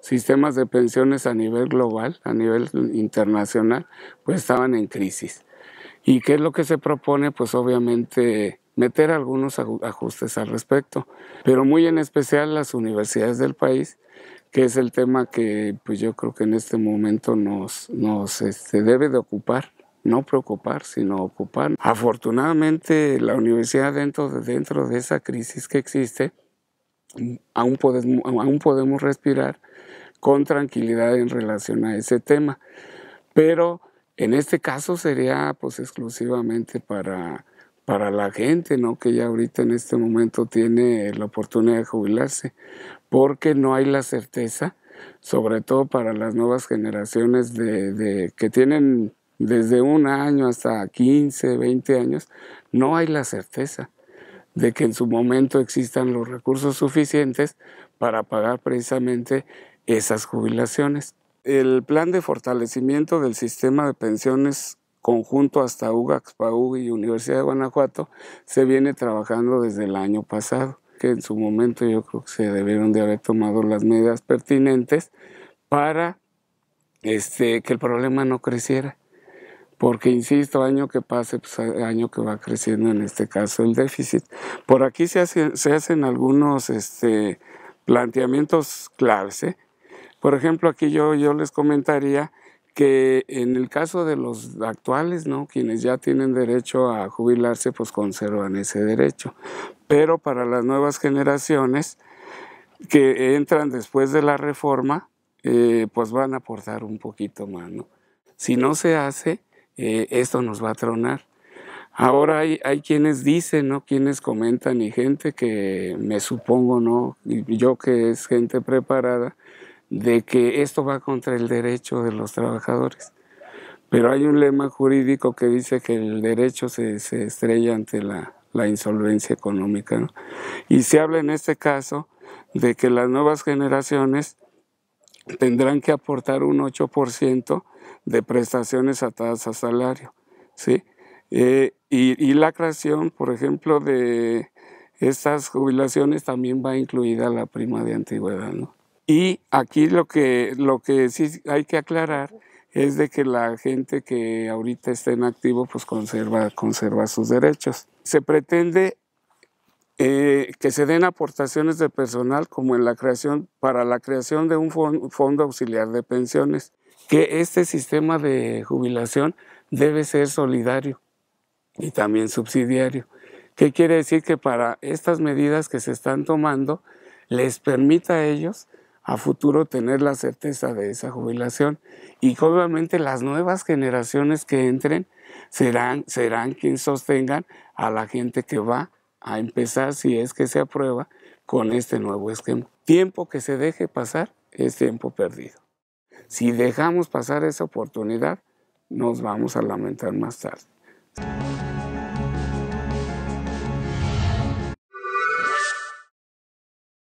sistemas de pensiones a nivel global, a nivel internacional, pues estaban en crisis. ¿Y qué es lo que se propone? Pues obviamente meter algunos ajustes al respecto, pero muy en especial las universidades del país, que es el tema que pues yo creo que en este momento nos, nos este, debe de ocupar, no preocupar, sino ocupar. Afortunadamente la universidad dentro de, dentro de esa crisis que existe, aún podemos, respirar con tranquilidad en relación a ese tema. Pero en este caso sería pues exclusivamente para, para la gente, ¿no? Que ya ahorita en este momento tiene la oportunidad de jubilarse, porque no hay la certeza, sobre todo para las nuevas generaciones de, que tienen desde un año hasta 15, 20 años, no hay la certeza de que en su momento existan los recursos suficientes para pagar precisamente esas jubilaciones. El plan de fortalecimiento del sistema de pensiones conjunto hasta UGAX, Pau y Universidad de Guanajuato se viene trabajando desde el año pasado, que en su momento yo creo que se debieron de haber tomado las medidas pertinentes para este, que el problema no creciera porque insisto, año que pase, pues, año que va creciendo en este caso el déficit. Por aquí se, hacen algunos este, planteamientos claves. ¿eh? Por ejemplo, aquí yo, yo les comentaría que en el caso de los actuales, ¿no? quienes ya tienen derecho a jubilarse, pues conservan ese derecho. Pero para las nuevas generaciones que entran después de la reforma, eh, pues van a aportar un poquito más. Si no se hace, eh, esto nos va a tronar. Ahora hay, hay, quienes dicen, ¿no? quienes comentan y gente que me supongo, ¿no? yo que es gente preparada, de que esto va contra el derecho de los trabajadores. Pero hay un lema jurídico que dice que el derecho se, se estrella ante la, la insolvencia económica. Y se habla en este caso de que las nuevas generaciones tendrán que aportar un 8% de prestaciones atadas a salario. ¿sí? Eh, y, la creación, por ejemplo, de estas jubilaciones también va incluida la prima de antigüedad. Y aquí lo que, lo que sí hay que aclarar es de que la gente que ahorita está en activo pues conserva, conserva sus derechos. Se pretende eh, que se den aportaciones de personal como en la creación, para la creación de un fondo auxiliar de pensiones, que este sistema de jubilación debe ser solidario y también subsidiario. ¿Qué quiere decir? Que para estas medidas que se están tomando, les permita a ellos a futuro tener la certeza de esa jubilación y obviamente las nuevas generaciones que entren serán, serán quien sostengan a la gente que va a empezar, si es que se aprueba, con este nuevo esquema. Tiempo que se deje pasar es tiempo perdido. Si dejamos pasar esa oportunidad, nos vamos a lamentar más tarde.